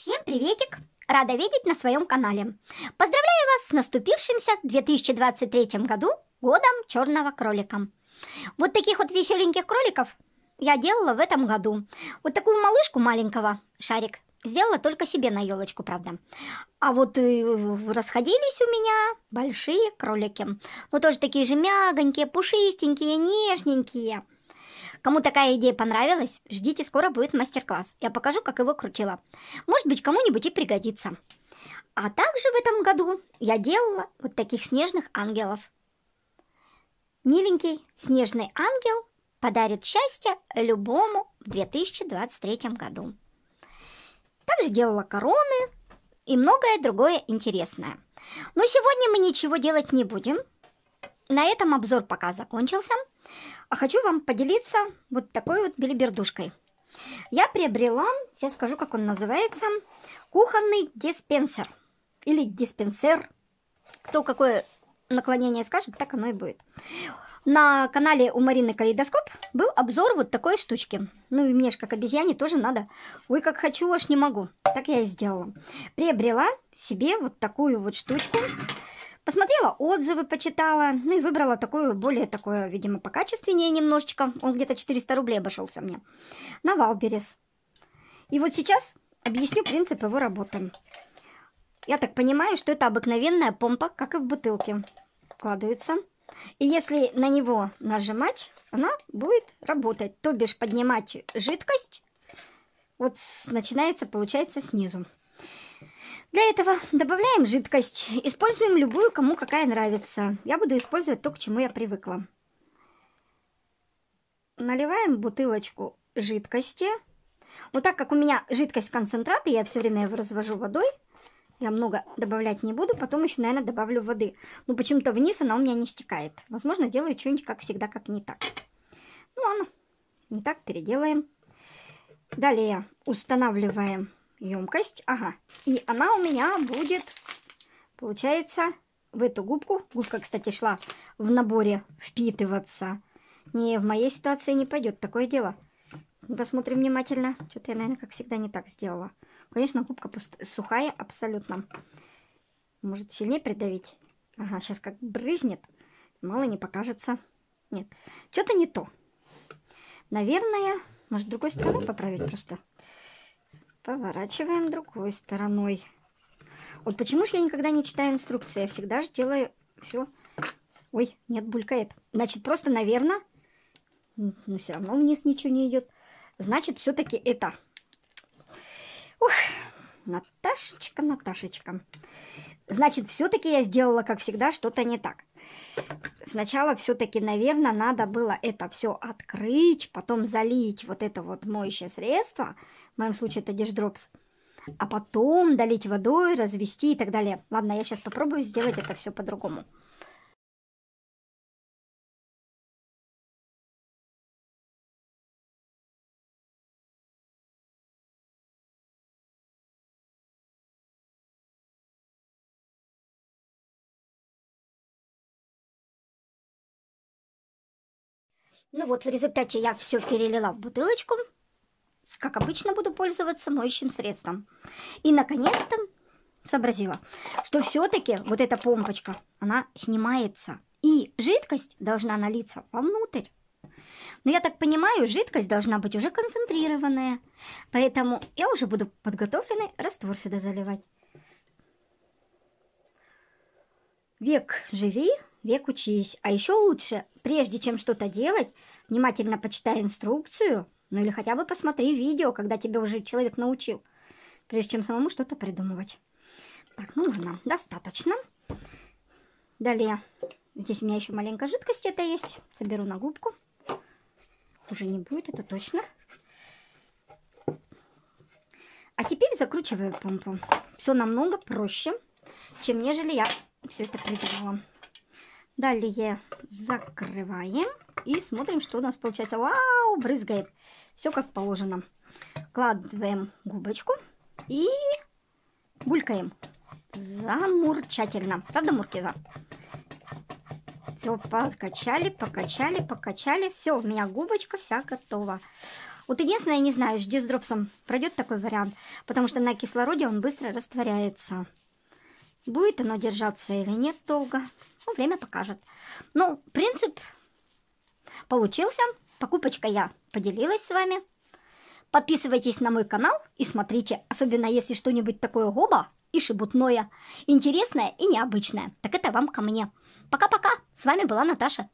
Всем приветик! Рада видеть на своем канале. Поздравляю вас с наступившимся 2023 году годом черного кролика. Вот таких вот веселеньких кроликов я делала в этом году. Вот такую малышку маленького, шарик, сделала только себе на елочку, правда. А вот э, расходились у меня большие кролики. Но ну, тоже такие же мягонькие, пушистенькие, нежненькие. Кому такая идея понравилась, ждите, скоро будет мастер-класс. Я покажу, как его крутила. Может быть, кому-нибудь и пригодится. А также в этом году я делала вот таких снежных ангелов. Миленький снежный ангел подарит счастье любому в 2023 году. Также делала короны и многое другое интересное. Но сегодня мы ничего делать не будем. На этом обзор пока закончился. А хочу вам поделиться вот такой вот билибердушкой. Я приобрела, сейчас скажу, как он называется, кухонный диспенсер. Или диспенсер. Кто какое наклонение скажет, так оно и будет. На канале у Марины Калейдоскоп был обзор вот такой штучки. Ну и мне же как обезьяне тоже надо. Ой, как хочу, аж не могу. Так я и сделала. Приобрела себе вот такую вот штучку. Посмотрела отзывы, почитала, ну и выбрала такую, более такое, видимо, покачественнее немножечко. Он где-то 400 рублей обошелся мне. На Валберес. И вот сейчас объясню принцип его работы. Я так понимаю, что это обыкновенная помпа, как и в бутылке. Вкладывается. И если на него нажимать, она будет работать. То бишь поднимать жидкость. Вот начинается, получается, снизу. Для этого добавляем жидкость. Используем любую, кому какая нравится. Я буду использовать то, к чему я привыкла. Наливаем бутылочку жидкости. Вот так как у меня жидкость концентрат, я все время его развожу водой, я много добавлять не буду, потом еще, наверное, добавлю воды. Но почему-то вниз она у меня не стекает. Возможно, делаю что-нибудь, как всегда, как не так. Ну ладно, не так переделаем. Далее устанавливаем емкость, ага. И она у меня будет, получается, в эту губку. Губка, кстати, шла в наборе впитываться. Не, в моей ситуации не пойдет, такое дело. Посмотрим внимательно. Что-то я, наверное, как всегда, не так сделала. Конечно, губка пуст... сухая абсолютно. Может, сильнее придавить? Ага, сейчас как брызнет. Мало не покажется. Нет, что-то не то. Наверное, может, другой стороной поправить просто. Поворачиваем другой стороной. Вот почему же я никогда не читаю инструкции, я всегда же делаю все. Ой, нет, булькает. Значит, просто, наверное, но все равно вниз ничего не идет. Значит, все-таки это. Ух, Наташечка, Наташечка. Значит, все-таки я сделала, как всегда, что-то не так сначала все-таки, наверное, надо было это все открыть, потом залить вот это вот моющее средство, в моем случае это дишдропс, а потом долить водой, развести и так далее. Ладно, я сейчас попробую сделать это все по-другому. Ну вот, в результате я все перелила в бутылочку. Как обычно, буду пользоваться моющим средством. И, наконец-то, сообразила, что все-таки вот эта помпочка, она снимается. И жидкость должна налиться вовнутрь. Но я так понимаю, жидкость должна быть уже концентрированная. Поэтому я уже буду подготовленный раствор сюда заливать. Век живи, век учись. А еще лучше, прежде чем что-то делать, внимательно почитай инструкцию, ну или хотя бы посмотри видео, когда тебе уже человек научил, прежде чем самому что-то придумывать. Так, ну ладно, достаточно. Далее, здесь у меня еще маленькая жидкость это есть. Соберу на губку. Уже не будет, это точно. А теперь закручиваю помпу. Все намного проще, чем нежели я все это придумала. Далее закрываем и смотрим, что у нас получается. Вау, брызгает. Все как положено. Кладываем губочку и булькаем. Замурчательно. Правда, Муркиза? Все, покачали, покачали, покачали. Все, у меня губочка вся готова. Вот единственное, я не знаю, жди с дропсом пройдет такой вариант, потому что на кислороде он быстро растворяется. Будет оно держаться или нет долго, ну, время покажет. Ну, принцип получился. Покупочка я поделилась с вами. Подписывайтесь на мой канал и смотрите, особенно если что-нибудь такое гоба и шебутное, интересное и необычное. Так это вам ко мне. Пока-пока, с вами была Наташа.